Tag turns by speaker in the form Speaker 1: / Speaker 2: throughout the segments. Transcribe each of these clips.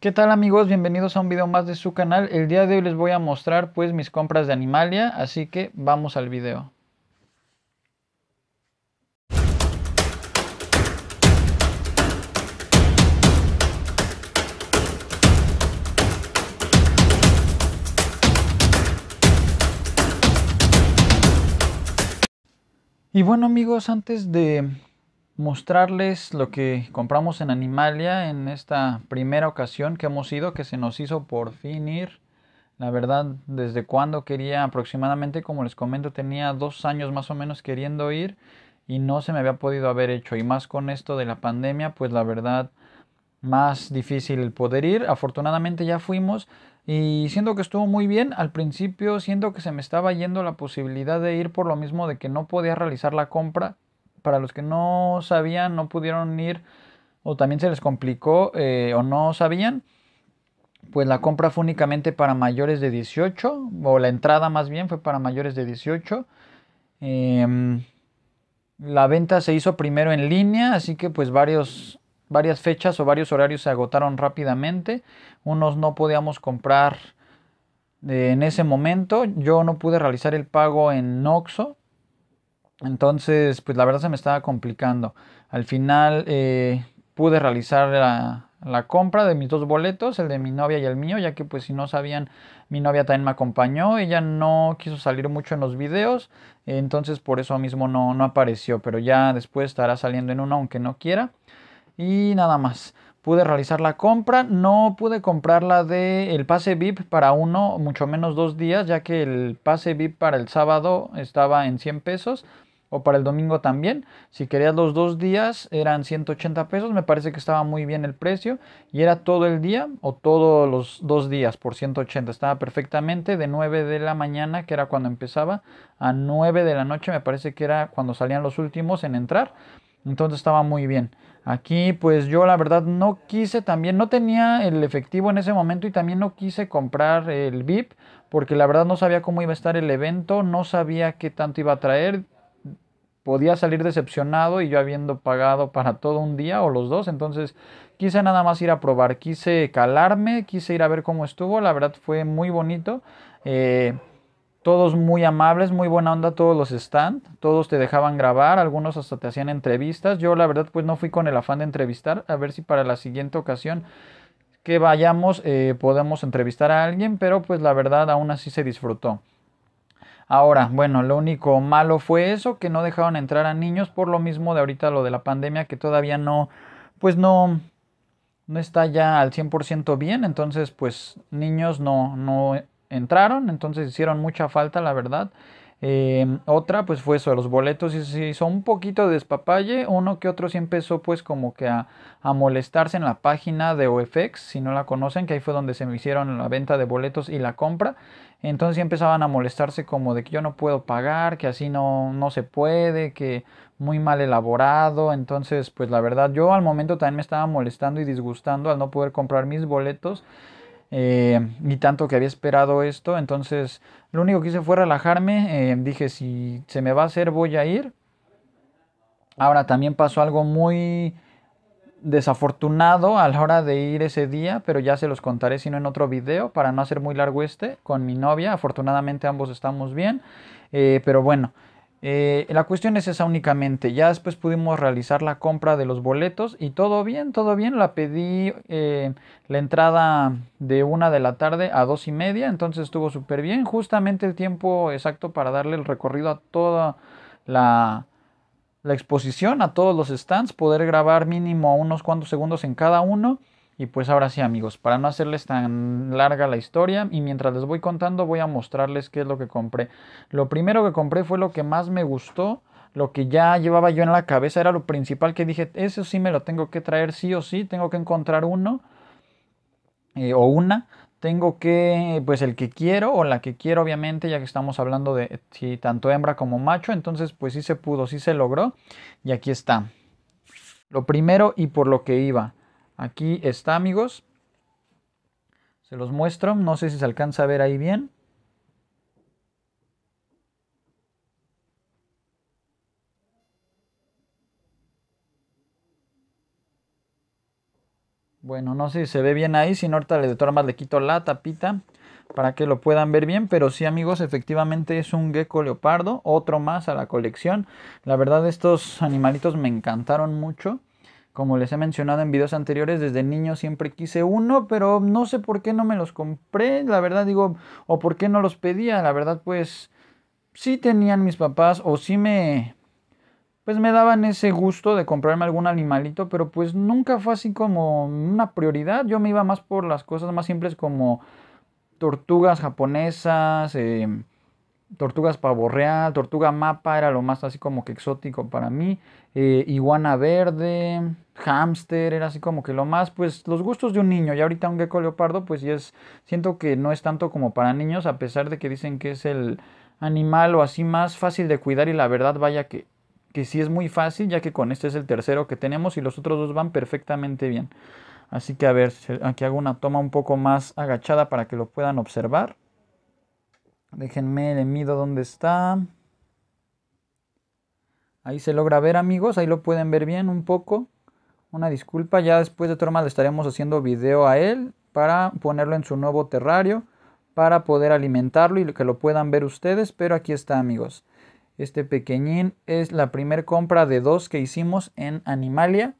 Speaker 1: ¿Qué tal amigos? Bienvenidos a un video más de su canal. El día de hoy les voy a mostrar pues mis compras de Animalia, así que vamos al video. Y bueno amigos, antes de mostrarles lo que compramos en Animalia en esta primera ocasión que hemos ido, que se nos hizo por fin ir. La verdad, desde cuando quería aproximadamente, como les comento, tenía dos años más o menos queriendo ir y no se me había podido haber hecho. Y más con esto de la pandemia, pues la verdad, más difícil el poder ir. Afortunadamente ya fuimos y siento que estuvo muy bien. Al principio siento que se me estaba yendo la posibilidad de ir por lo mismo de que no podía realizar la compra para los que no sabían, no pudieron ir o también se les complicó eh, o no sabían, pues la compra fue únicamente para mayores de 18, o la entrada más bien fue para mayores de 18. Em, la venta se hizo primero en línea, así que pues varias fechas o varios horarios se agotaron rápidamente. Unos no podíamos comprar eh, en ese momento. Yo no pude realizar el pago en Noxo entonces, pues la verdad se me estaba complicando. Al final eh, pude realizar la, compra de mis dos boletos, el de mi novia y el mío, ya que pues si no sabían, mi novia también me acompañó. Ella no quiso salir mucho en los videos, entonces por eso mismo no, no apareció, pero ya después estará saliendo en uno aunque no quiera. Y nada más pude realizar la compra. No pude comprar la de el pase VIP para uno, mucho menos dos días, ya que el pase VIP para el sábado estaba en 100 pesos o para el domingo también. Si querías los dos días, eran 180 pesos. Me parece que estaba muy bien el precio. Y era todo el día o todos los dos días por 180. Estaba perfectamente de 9 de la mañana, que era cuando empezaba, a 9 de la noche. Me parece que era cuando salían los últimos en entrar. Entonces estaba muy bien. Aquí pues yo la verdad no quise también, no tenía el efectivo en ese momento y también no quise comprar el VIP porque la verdad no sabía cómo iba a estar el evento, no sabía qué tanto iba a traer podía salir decepcionado y yo habiendo pagado para todo un día o los dos. Entonces quise nada más ir a probar, quise calarme, quise ir a ver cómo estuvo. La verdad fue muy bonito. Eh, todos muy amables, muy buena onda todos los stand, todos te dejaban grabar, algunos hasta te hacían entrevistas. Yo la verdad pues no fui con el afán de entrevistar, a ver si para la siguiente ocasión que vayamos eh, podemos entrevistar a alguien, pero pues la verdad aún así se disfrutó. Ahora, bueno, lo único malo fue eso, que no dejaron entrar a niños por lo mismo de ahorita lo de la pandemia, que todavía no, pues no, no está ya al 100% bien, entonces pues niños no, no entraron, entonces hicieron mucha falta, la verdad. Em, otra pues fue eso, los boletos y se hizo un poquito de despapalle, uno que otro sí empezó pues como que a, molestarse en la página de OFX, si no la conocen, que ahí fue donde se me hicieron la venta de boletos y la compra, entonces empezaban a molestarse como de que yo no puedo pagar, que así no, no se puede, que muy mal elaborado, entonces pues la verdad yo al momento también me estaba molestando y disgustando al no poder comprar mis boletos. Eh, ni tanto que había esperado esto. Entonces, lo único que hice fue relajarme. Eh, dije, si se me va a hacer, voy a ir. Ahora, también pasó algo muy desafortunado a la hora de ir ese día, pero ya se los contaré sino en otro video para no hacer muy largo este con mi novia. Afortunadamente ambos estamos bien, eh, pero bueno, eh, la cuestión es esa únicamente. Ya después pudimos realizar la compra de los boletos y todo bien, todo bien. La pedí eh, la entrada de una de la tarde a dos y media, entonces estuvo súper bien. Justamente el tiempo exacto para darle el recorrido a toda la, la exposición, a todos los stands, poder grabar mínimo unos cuantos segundos en cada uno y pues ahora sí amigos, para no hacerles tan larga la historia y mientras les voy contando voy a mostrarles qué es lo que compré. Lo primero que compré fue lo que más me gustó, lo que ya llevaba yo en la cabeza, era lo principal que dije, eso sí me lo tengo que traer sí o sí, tengo que encontrar uno eh, o una tengo que, pues el que quiero o la que quiero, obviamente, ya que estamos hablando de si tanto hembra como macho, entonces pues sí se pudo, sí se logró y aquí está. Lo primero y por lo que iba. Aquí está, amigos. Se los muestro. No sé si se alcanza a ver ahí bien. Bueno, no sé si se ve bien ahí, si no ahorita le de todas le quito la tapita para que lo puedan ver bien, pero sí amigos, efectivamente es un gecko leopardo, otro más a la colección. La verdad estos animalitos me encantaron mucho. Como les he mencionado en videos anteriores, desde niño siempre quise uno, pero no sé por qué no me los compré, la verdad digo, o por qué no los pedía, la verdad pues sí tenían mis papás o sí me pues me daban ese gusto de comprarme algún animalito, pero pues nunca fue así como una prioridad. Yo me iba más por las cosas más simples como tortugas japonesas, eh, tortugas pavo tortuga mapa era lo más así como que exótico para mí, eh, iguana verde, hámster, era así como que lo más, pues los gustos de un niño, y ahorita un gecko leopardo, pues es, siento que no es tanto como para niños, a pesar de que dicen que es el animal o así más fácil de cuidar y la verdad vaya que, que sí es muy fácil, ya que con este es el tercero que tenemos y los otros dos van perfectamente bien. Así que a ver, aquí hago una toma un poco más agachada para que lo puedan observar. Déjenme, le mido dónde está. Ahí se logra ver amigos, ahí lo pueden ver bien un poco. Una disculpa, ya después de tomar le estaremos haciendo video a él para ponerlo en su nuevo terrario, para poder alimentarlo y que lo puedan ver ustedes, pero aquí está amigos. Este pequeñín es la primer compra de dos que hicimos en Animalia.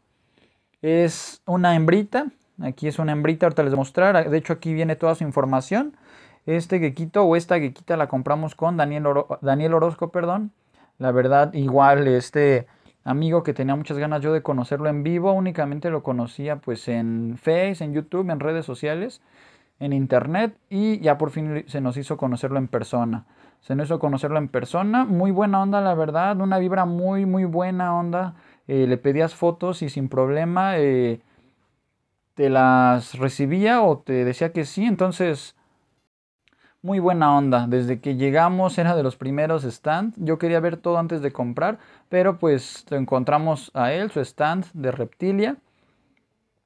Speaker 1: Es una hembrita, aquí es una hembrita, ahorita les voy a mostrar, de hecho aquí viene toda su información este gequito o esta gequita la compramos con Daniel, Daniel Orozco, perdón. La verdad, igual este amigo que tenía muchas ganas yo de conocerlo en vivo, únicamente lo conocía pues en Face, en YouTube, en redes sociales, en internet y ya por fin se nos hizo conocerlo en persona. Se nos hizo conocerlo en persona, muy buena onda la verdad, una vibra muy muy buena onda. Eh, le pedías fotos y sin problema eh, te las recibía o te decía que sí, entonces muy buena onda. Desde que llegamos era de los primeros stands, Yo quería ver todo antes de comprar, pero pues encontramos a él, su stand de reptilia.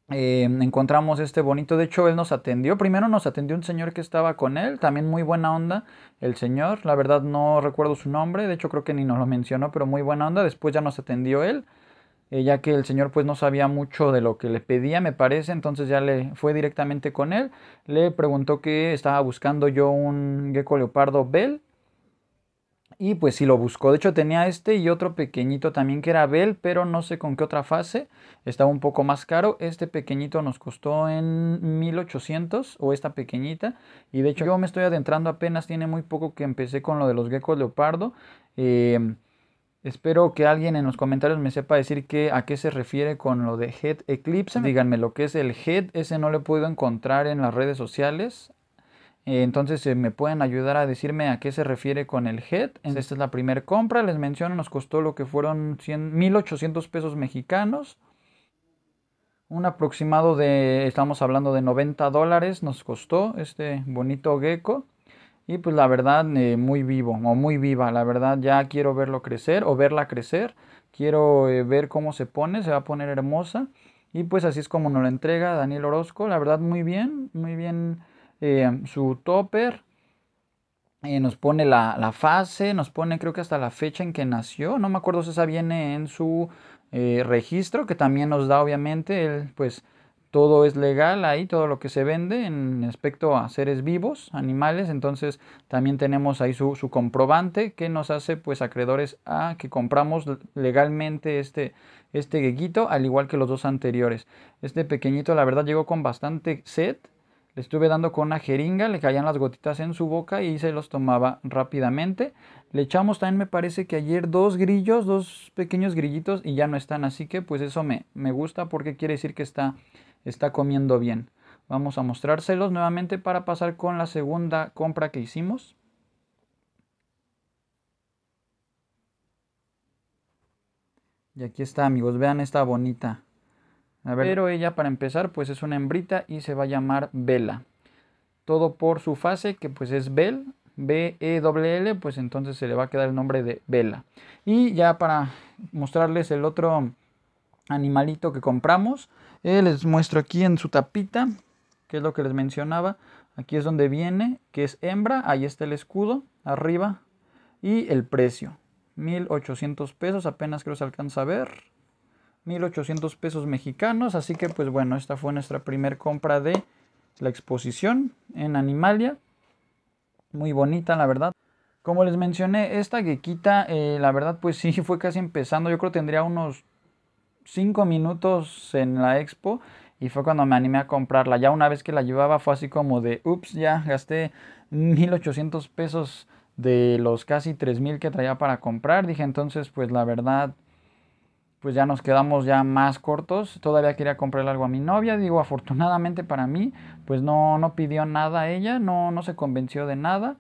Speaker 1: Em, encontramos este bonito. De hecho, él nos atendió. Primero nos atendió un señor que estaba con él. También muy buena onda el señor. La verdad no recuerdo su nombre. De hecho, creo que ni nos lo mencionó, pero muy buena onda. Después ya nos atendió él. Eh, ya que el señor pues no sabía mucho de lo que le pedía, me parece, entonces ya le fue directamente con él, le preguntó que estaba buscando yo un gecko leopardo Bell. Y pues sí lo buscó. De hecho tenía este y otro pequeñito también que era Bell, pero no sé con qué otra fase. Estaba un poco más caro. Este pequeñito nos costó en 1800 o esta pequeñita. Y de hecho yo me estoy adentrando apenas, tiene muy poco que empecé con lo de los geckos leopardo. Eh, Espero que alguien en los comentarios me sepa decir que, a qué se refiere con lo de Head Eclipse. Díganme lo que es el Head, ese no lo puedo encontrar en las redes sociales. Eh, entonces eh, me pueden ayudar a decirme a qué se refiere con el Head. Esta es la primera compra, les menciono, nos costó lo que fueron 1800 pesos mexicanos. Un aproximado de, estamos hablando de 90 dólares nos costó este bonito gecko. Y pues la verdad, eh, muy vivo o muy viva, la verdad ya quiero verlo crecer o verla crecer, quiero eh, ver cómo se pone, se va a poner hermosa. Y pues así es como nos lo entrega Daniel Orozco, la verdad muy bien, muy bien eh, su topper. nos pone la, la, fase, nos pone creo que hasta la fecha en que nació, no me acuerdo si esa viene en su registro, que también nos da obviamente, él pues todo es legal ahí, todo lo que se vende en respecto a seres vivos, animales, entonces también tenemos ahí su, comprobante que nos hace pues acreedores a que compramos legalmente este, este al igual que los dos anteriores. Este pequeñito la verdad llegó con bastante sed, le estuve dando con una jeringa, le caían las gotitas en su boca y se los tomaba rápidamente. Le echamos también, me parece que ayer dos grillos, dos pequeños grillitos y ya no están. Así que pues eso me, me gusta porque quiere decir que está está comiendo bien. Vamos a mostrárselos nuevamente para pasar con la segunda compra que hicimos. Y aquí está amigos, vean esta bonita. Pero ella para empezar pues es una hembrita y se va a llamar Vela. Todo por su fase que pues es Bel, B-E-L-L, pues entonces se le va a quedar el nombre de Vela. Y ya para mostrarles el otro animalito que compramos, eh, les muestro aquí en su tapita, que es lo que les mencionaba. Aquí es donde viene, que es hembra. Ahí está el escudo, arriba. Y el precio, 1.800 pesos, apenas creo se alcanza a ver. 1.800 pesos mexicanos. Así que pues bueno, esta fue nuestra primer compra de la exposición en Animalia. Muy bonita, la verdad. Como les mencioné, esta gequita, eh, la verdad, pues sí, fue casi empezando. Yo creo que tendría unos cinco minutos en la expo y fue cuando me animé a comprarla. Ya una vez que la llevaba fue así como de, ups, ya gasté 1800 pesos de los casi 3000 que traía para comprar. Dije entonces, pues la verdad, pues ya nos quedamos ya más cortos. Todavía quería comprarle algo a mi novia. Digo, afortunadamente para mí, pues no, no pidió nada a ella, no, no se convenció de nada.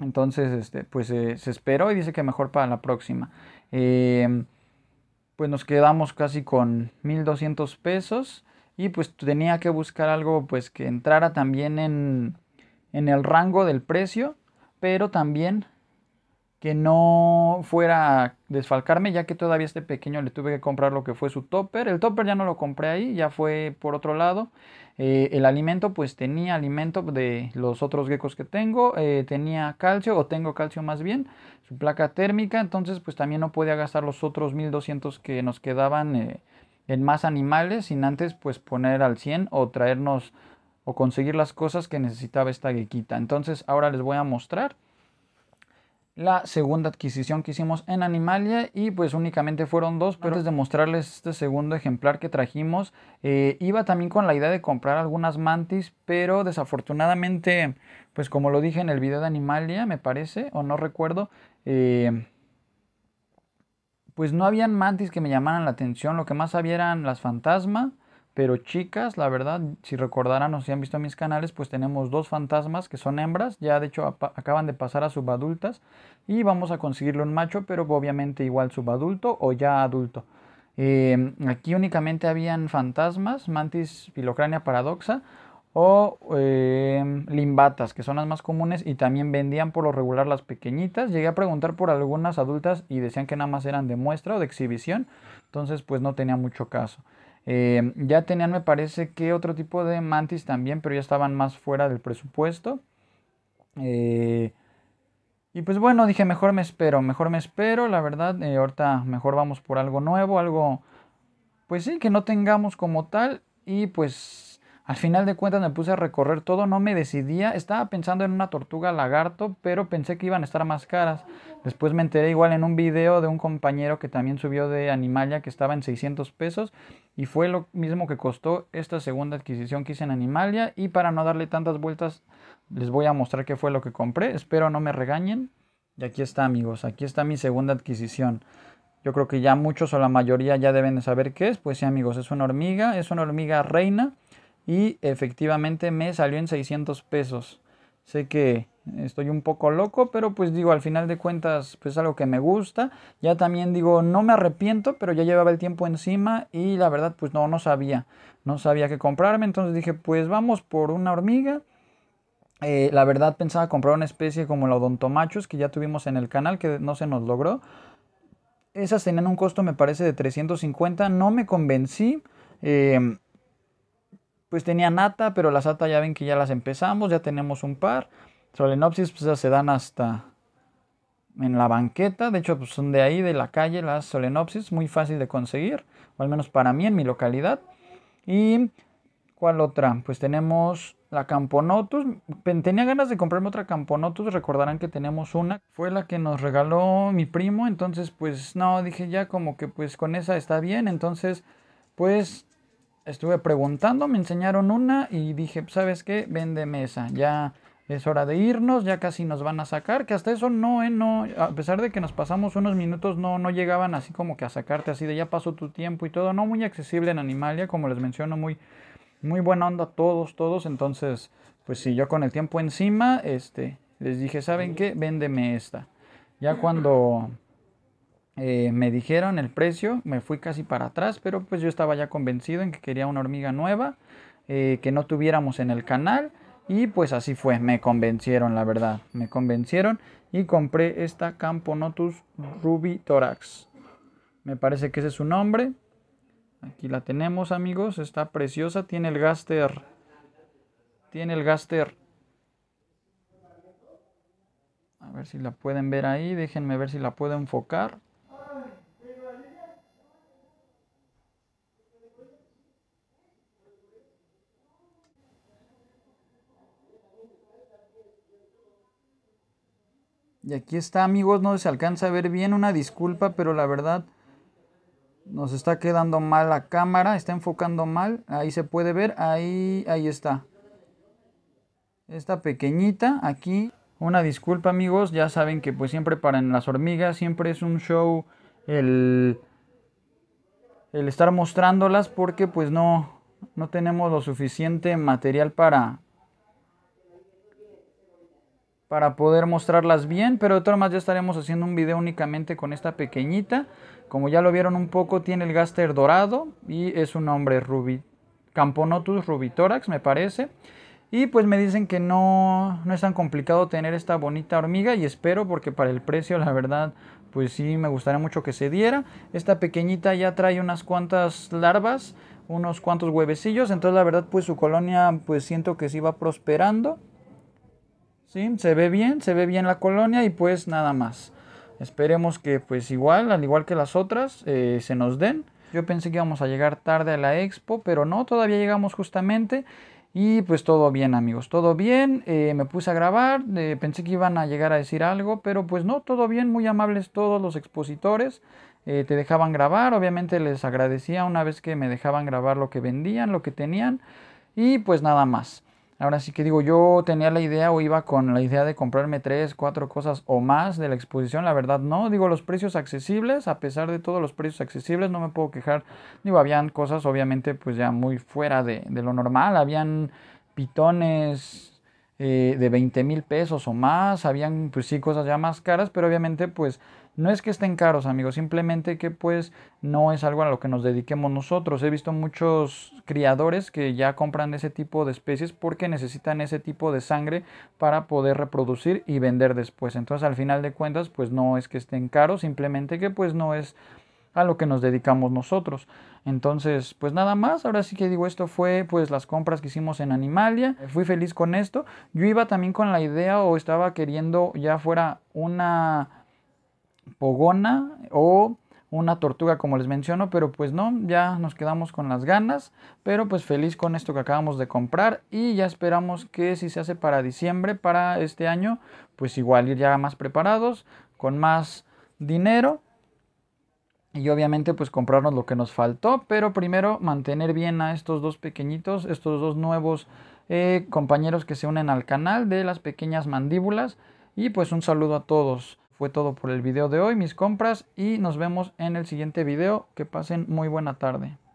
Speaker 1: Entonces, este, pues eh, se esperó y dice que mejor para la próxima. Em, pues nos quedamos casi con 1200 pesos y pues tenía que buscar algo pues que entrara también en, en el rango del precio, pero también que no fuera a desfalcarme, ya que todavía este pequeño le tuve que comprar lo que fue su topper. El topper ya no lo compré ahí, ya fue por otro lado. Eh, el alimento, pues tenía alimento de los otros geckos que tengo. Eh, tenía calcio, o tengo calcio más bien, su placa térmica. Entonces, pues también no podía gastar los otros 1200 que nos quedaban eh, en más animales, sin antes, pues poner al 100 o traernos o conseguir las cosas que necesitaba esta gequita. Entonces, ahora les voy a mostrar la segunda adquisición que hicimos en Animalia y pues únicamente fueron dos, pero antes de mostrarles este segundo ejemplar que trajimos, eh, iba también con la idea de comprar algunas mantis, pero desafortunadamente, pues como lo dije en el video de Animalia, me parece, o no recuerdo, eh, pues no habían mantis que me llamaran la atención, lo que más había eran las fantasmas pero chicas, la verdad, si recordarán o si han visto mis canales, pues tenemos dos fantasmas que son hembras. Ya de hecho acaban de pasar a subadultas. Y vamos a conseguirle un macho, pero obviamente igual subadulto o ya adulto. Em, aquí únicamente habían fantasmas, mantis filocrania paradoxa o em, limbatas, que son las más comunes y también vendían por lo regular las pequeñitas. Llegué a preguntar por algunas adultas y decían que nada más eran de muestra o de exhibición, entonces pues no tenía mucho caso. Em, ya tenían, me parece, que otro tipo de mantis también, pero ya estaban más fuera del presupuesto. Eh, y pues bueno, dije, mejor me espero, mejor me espero, la verdad, eh, ahorita mejor vamos por algo nuevo, algo, pues sí, que no tengamos como tal. Y pues al final de cuentas me puse a recorrer todo, no me decidía, estaba pensando en una tortuga lagarto, pero pensé que iban a estar más caras. Después me enteré igual en un video de un compañero que también subió de Animalia que estaba en 600 pesos y fue lo mismo que costó esta segunda adquisición que hice en Animalia y para no darle tantas vueltas les voy a mostrar qué fue lo que compré, espero no me regañen y aquí está amigos, aquí está mi segunda adquisición. Yo creo que ya muchos o la mayoría ya deben de saber qué es, pues sí amigos, es una hormiga, es una hormiga reina y efectivamente me salió en 600 pesos. Sé que estoy un poco loco, pero pues digo, al final de cuentas, pues algo que me gusta. Ya también digo, no me arrepiento, pero ya llevaba el tiempo encima y la verdad, pues no, no sabía, no sabía qué comprarme. Entonces dije, pues vamos por una hormiga. Eh, la verdad pensaba comprar una especie como la odontomachos que ya tuvimos en el canal, que no se nos logró. Esas tenían un costo, me parece, de 350. No me convencí. Em, pues tenía nata, pero las ata ya ven que ya las empezamos, ya tenemos un par. Solenopsis pues, se dan hasta en la banqueta, de hecho pues, son de ahí, de la calle, las solenopsis, muy fácil de conseguir, o al menos para mí en mi localidad. ¿Y cuál otra? Pues tenemos la Camponotus. Tenía ganas de comprarme otra Camponotus, recordarán que tenemos una, fue la que nos regaló mi primo, entonces pues no, dije ya como que pues con esa está bien, entonces pues estuve preguntando, me enseñaron una y dije, pues, ¿sabes qué? véndeme mesa, ya es hora de irnos, ya casi nos van a sacar, que hasta eso no, eh, no, a pesar de que nos pasamos unos minutos, no, no llegaban así como que a sacarte así de ya pasó tu tiempo y todo, no muy accesible en Animalia, como les menciono, muy, muy buena onda todos, todos, entonces, pues si yo con el tiempo encima, este, les dije, ¿saben qué? Véndeme esta. Ya cuando eh, me dijeron el precio, me fui casi para atrás, pero pues yo estaba ya convencido en que quería una hormiga nueva, eh, que no tuviéramos en el canal, y pues así fue, me convencieron, la verdad, me convencieron y compré esta Camponotus Ruby Thorax. Me parece que ese es su nombre. Aquí la tenemos, amigos, está preciosa, tiene el gaster. Tiene el gaster. A ver si la pueden ver ahí, déjenme ver si la puedo enfocar. Y aquí está, amigos, no se alcanza a ver bien, una disculpa, pero la verdad nos está quedando mal la cámara, está enfocando mal, ahí se puede ver, ahí, ahí está. Esta pequeñita, aquí, una disculpa amigos, ya saben que pues siempre para en las hormigas, siempre es un show el, el estar mostrándolas porque pues no, no tenemos lo suficiente material para, para poder mostrarlas bien, pero de todas maneras ya estaremos haciendo un video únicamente con esta pequeñita. Como ya lo vieron un poco, tiene el gaster dorado y es un hombre rubi, Camponotus rubitorax, me parece. Y pues me dicen que no, no es tan complicado tener esta bonita hormiga y espero porque para el precio la verdad pues sí me gustaría mucho que se diera. Esta pequeñita ya trae unas cuantas larvas, unos cuantos huevecillos, entonces la verdad pues su colonia pues siento que sí va prosperando. ¿sí? Se ve bien, se ve bien la colonia y pues nada más. Esperemos que pues igual, al igual que las otras, eh, se nos den. Yo pensé que íbamos a llegar tarde a la expo, pero no, todavía llegamos justamente. Y pues todo bien amigos, todo bien, eh, me puse a grabar, eh, pensé que iban a llegar a decir algo, pero pues no, todo bien, muy amables todos los expositores, te dejaban grabar, obviamente les agradecía una vez que me dejaban grabar lo que vendían, lo que tenían, y pues nada más. Ahora sí que digo, yo tenía la idea o iba con la idea de comprarme tres, cuatro cosas o más de la exposición. La verdad no, digo, los precios accesibles, a pesar de todos los precios accesibles, no me puedo quejar. Digo, habían cosas obviamente pues ya muy fuera de, de lo normal. Habían pitones eh, de 20 mil pesos o más, habían pues sí cosas ya más caras, pero obviamente pues no es que estén caros amigos, simplemente que pues no es algo a lo que nos dediquemos nosotros. He visto muchos criadores que ya compran ese tipo de especies porque necesitan ese tipo de sangre para poder reproducir y vender después. Entonces al final de cuentas pues no es que estén caros, simplemente que pues no es a lo que nos dedicamos nosotros. Entonces, pues nada más, ahora sí que digo, esto fue pues las compras que hicimos en Animalia, eh, fui feliz con esto. Yo iba también con la idea o estaba queriendo ya fuera una pogona o una tortuga como les menciono, pero pues no, ya nos quedamos con las ganas, pero pues feliz con esto que acabamos de comprar y ya esperamos que si se hace para diciembre, para este año, pues igual ir ya más preparados, con más dinero y obviamente pues comprarnos lo que nos faltó, pero primero mantener bien a estos dos pequeñitos, estos dos nuevos eh, compañeros que se unen al canal de las pequeñas mandíbulas y pues un saludo a todos. Fue todo por el video de hoy, mis compras y nos vemos en el siguiente video. Que pasen muy buena tarde.